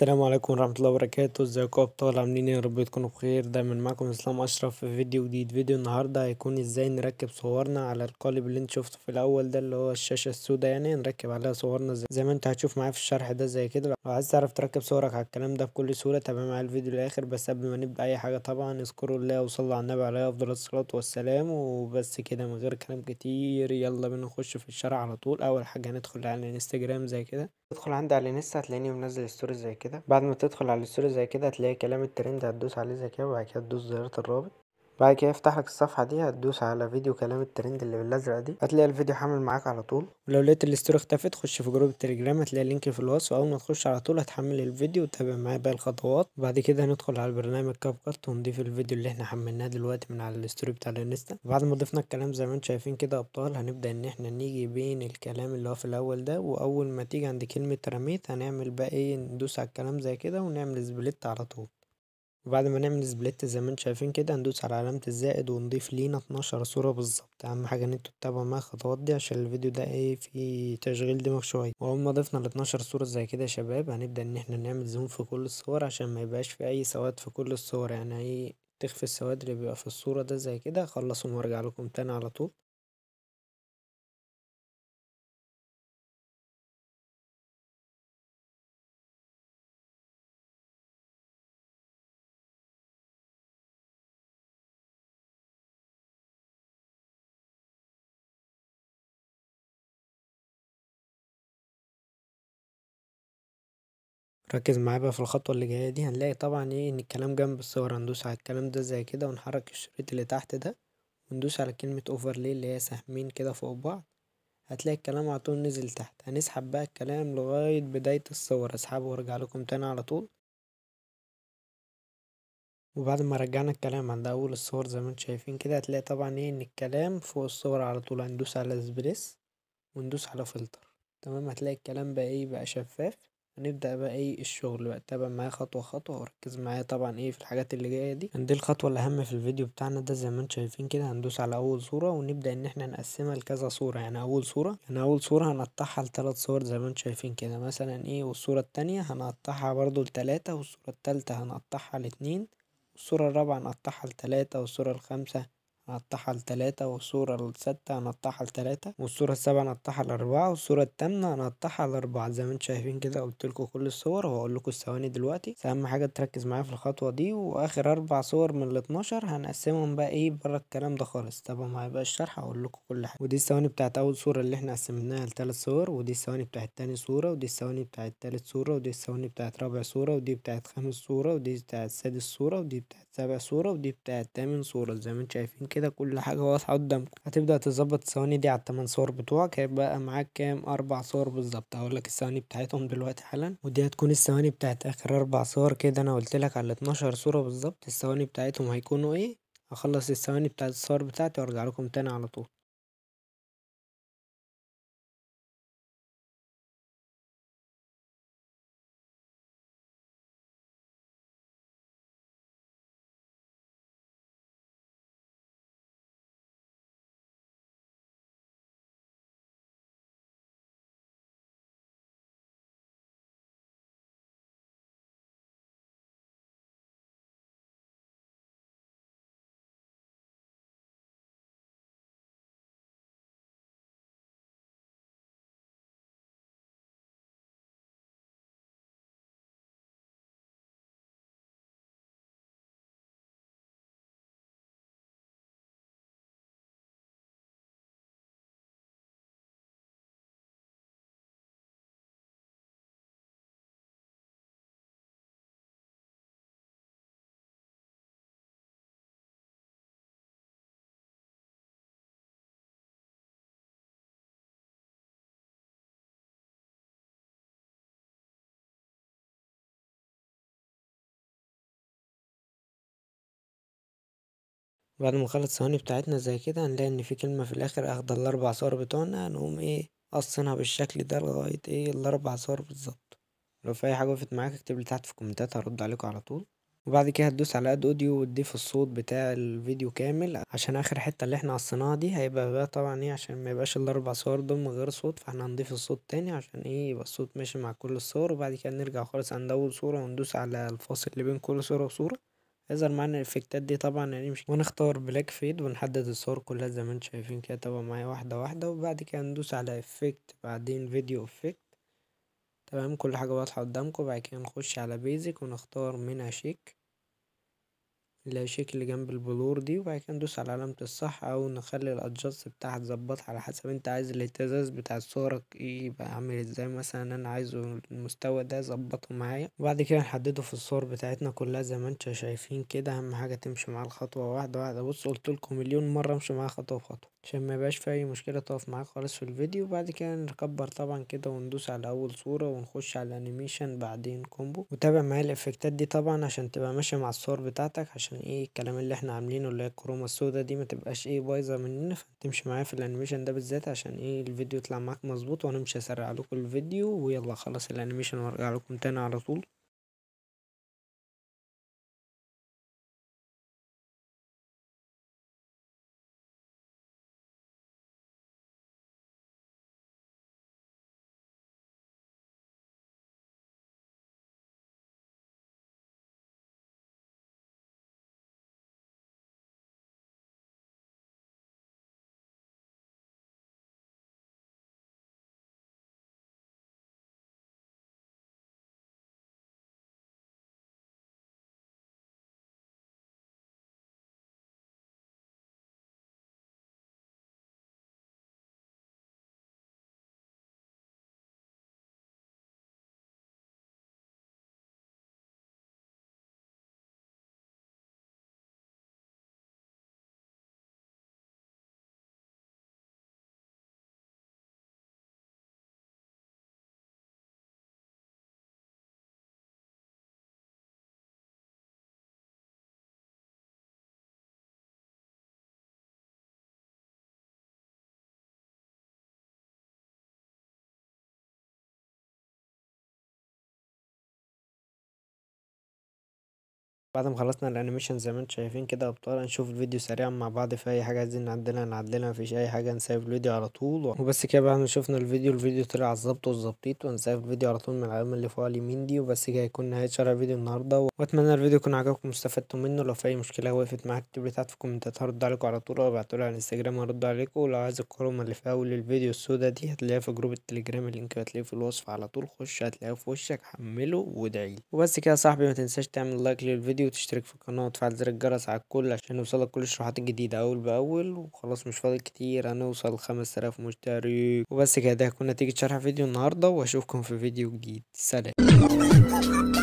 السلام عليكم ورحمة الله وبركاته ازيكم ابطال عاملين ايه يا رب تكونوا بخير دايما معاكم اسلام اشرف في فيديو جديد فيديو النهاردة هيكون ازاي نركب صورنا على القالب اللي انت شفته في الاول ده اللي هو الشاشة السوداء يعني نركب عليها صورنا زي, زي ما انت هتشوف معايا في الشرح ده زي كده لو عايز تعرف تركب صورك على الكلام ده بكل سهولة تابع معايا الفيديو للاخر بس قبل ما نبدأ اي حاجة طبعا اذكروا الله وصلوا على النبي عليه افضل الصلاة والسلام وبس كده من غير كلام كتير يلا بينا نخش في الشرح على طول اول حاجة هندخل على الانستجرام زي كده ادخل عندي على الانستا هتلاقيني منزل ستوري زي كده كده بعد ما تدخل على الستوري زي كده هتلاقي كلام الترند هتدوس عليه زي كده وبعد كده تدوس زيارة الرابط بعد كده افتح لك الصفحه دي هتدوس على فيديو كلام الترند اللي بالازرق دي هتلاقي الفيديو حامل معاك على طول ولو لقيت الاستوري اختفت خش في جروب التليجرام هتلاقي اللينك في الوصف اول ما تخش على طول هتحمل الفيديو وتتابع معايا باقي الخطوات وبعد كده هندخل على البرنامج كاب كات ونضيف الفيديو اللي احنا حملناه دلوقتي من على الاستوري بتاع الانستا بعد ما ضفنا الكلام زي ما انتم شايفين كده ابطال هنبدا ان احنا نيجي بين الكلام اللي هو في الاول ده واول ما تيجي عند كلمه رميت هنعمل بقى ايه ندوس على الكلام زي كده ونعمل سبليت على طول وبعد ما نعمل سبليت زي ما انتم شايفين كده هندوس على علامة الزائد ونضيف لينا اتناشر صورة بالظبط اهم حاجة ان انتم تتابعوا معايا الخطوات دي عشان الفيديو ده ايه فيه تشغيل دماغ شوية واول ما ضفنا اتناشر صورة زي كده يا شباب هنبدأ ان احنا نعمل زوم في كل الصور عشان ما يبقاش في اي سواد في كل الصور يعني ايه تخفي السواد اللي بيبقى في الصورة ده زي كده خلصهم وارجع لكم تاني على طول ركز معايا بقى في الخطوة اللي جاية دي هنلاقي طبعا ايه ان الكلام جنب الصور هندوس على الكلام ده زي كده ونحرك الشريط اللي تحت ده وندوس على كلمة اوفرلي اللي هي سهمين كده فوق بعض هتلاقي الكلام على طول نزل تحت هنسحب بقى الكلام لغاية بداية الصور اسحبه وارجع لكم تاني على طول وبعد ما رجعنا الكلام عند اول الصور زي ما انتم شايفين كده هتلاقي طبعا ايه ان الكلام فوق الصور على طول هندوس على سبريس وندوس على فلتر تمام هتلاقي الكلام بقى ايه بقى شفاف هنبدأ بقى ايه الشغل بقى تابع معايا خطوة خطوة وركز معايا طبعا ايه في الحاجات اللي جاية دي عندي الخطوة الأهم في الفيديو بتاعنا ده زي ما انتم شايفين كده هندوس على أول صورة ونبدأ إن احنا نقسمها لكذا صورة يعني أول صورة يعني أول صورة هنقطعها لتلات صور زي ما انتم شايفين كده مثلا ايه والصورة التانية هنقطعها برضو لتلاتة والصورة التالتة هنقطعها لاتنين والصورة الرابعة هنقطعها لتلاتة والصورة الخامسة نقطعها لتلاتة والصورة الستة نقطعها لتلاتة والصورة السابعة نقطعها لأربعة والصورة التامنة نقطعها لأربعة زي ما انتم شايفين كده قلتلكوا كل الصور وهقول لكم الثواني دلوقتي أهم حاجة تركز معايا في الخطوة دي وآخر أربع صور من الاتناشر هنقسمهم بقى إيه برا الكلام ده خالص طب ما هيبقى الشرح هقول لكم كل حاجة ودي الثواني بتاعت أول صورة اللي احنا قسمناها لتلات صور ودي الثواني بتاعت تاني صورة ودي الثواني بتاعت تالت صورة ودي الثواني بتاعت رابع صورة ودي بتاعت خامس صورة ودي بتاعت سادس صورة ودي بتاعت سابع صورة ودي بتاعت تامن صورة زي ما انتم شايفين كده كده كل حاجة واضحة قدامك هتبدأ تظبط الثواني دي على التمن صور بتوعك هيبقى معاك كام أربع صور بالظبط هقولك الثواني بتاعتهم دلوقتي حالا ودي هتكون الثواني بتاعت آخر أربع صور كده أنا لك على 12 صورة بالظبط الثواني بتاعتهم هيكونوا ايه هخلص الثواني بتاعت الصور بتاعتي وارجع لكم تاني على طول بعد ما نخلص الصواني بتاعتنا زي كده هنلاقي ان في كلمة في الاخر اخد الاربع صور بتوعنا هنقوم ايه قصينها بالشكل ده لغاية ايه الاربع صور بالظبط لو في اي حاجة وقفت معاك اكتب لي تحت في الكومنتات هرد عليكم على طول وبعد كده هتدوس على اد اوديو وتضيف الصوت بتاع الفيديو كامل عشان اخر حته اللي احنا قصيناها دي هيبقى بقى طبعا ايه عشان ما يبقاش الاربع صور دول من غير صوت فاحنا هنضيف الصوت تاني عشان ايه يبقى الصوت ماشي مع كل الصور وبعد كده نرجع خالص عند اول صوره وندوس على الفاصل اللي بين كل صوره وصوره هيظهر معانا الإفكتات دي طبعا هنمشي يعني ونختار بلاك فيد ونحدد الصور كلها زي ما انتم شايفين كده طبعا معايا واحدة واحدة وبعد كده ندوس على إفكت بعدين فيديو إفكت تمام كل حاجة واضحة قدامكم بعد كده نخش على بيزك ونختار منها شيك الهشيك اللي جنب البلور دي وبعد كده ندوس على علامة الصح أو نخلي الأدجست بتاعها تظبطها على حسب انت عايز الاهتزاز بتاع ايه يبقى عامل ازاي مثلا أنا عايزه المستوى ده ظبطه معايا وبعد كده نحدده في الصور بتاعتنا كلها زي ما انتوا شايفين كده أهم حاجة تمشي مع الخطوة واحدة واحدة بص لكم مليون مرة امشي معاها خطوة بخطوة عشان ما يبقاش في اي مشكله تقف معاك خالص في الفيديو وبعد كده نكبر طبعا كده وندوس على اول صوره ونخش على الانيميشن بعدين كومبو وتابع معايا الافكتات دي طبعا عشان تبقى ماشيه مع الصور بتاعتك عشان عشان ايه الكلام اللي احنا عاملينه اللي هي الكرومه السوداء دي ما تبقاش ايه بايظه مننا فتمشي معايا في الانيميشن ده بالذات عشان ايه الفيديو يطلع معاك مظبوط وانا مش هسرع لكم الفيديو ويلا خلص الانيميشن وارجع لكم تاني على طول بعد ما خلصنا الانيميشن زي ما انتم شايفين كده ابطال هنشوف الفيديو سريعا مع بعض في اي حاجه عايزين نعدلها نعدلها مفيش اي حاجه نسيب الفيديو على طول وبس كده بعد ما شفنا الفيديو الفيديو طلع الظبط والظبطيط ونسيب الفيديو على طول من العلامه اللي فوق اليمين دي وبس كده هيكون نهايه شرح الفيديو النهارده واتمنى الفيديو يكون عجبكم واستفدتوا منه لو في اي مشكله وقفت معاك اكتب لي تحت في الكومنتات هرد عليكم على طول او لي على الانستجرام هرد عليكم ولو عايز الكروم اللي في اول الفيديو السودا دي هتلاقيها في جروب التليجرام اللينك هتلاقيه في الوصف على طول خش هتلاقيه في وشك حمله وادعيلي وبس كده يا صاحبي ما تنساش تعمل لايك للفيديو الفيديو وتشترك في القناة وتفعل زر الجرس على الكل عشان يوصلك كل الشروحات الجديدة أول بأول وخلاص مش فاضل كتير هنوصل 5000 مشترك وبس كده هتكون نتيجة شرح فيديو النهاردة وأشوفكم في فيديو جديد سلام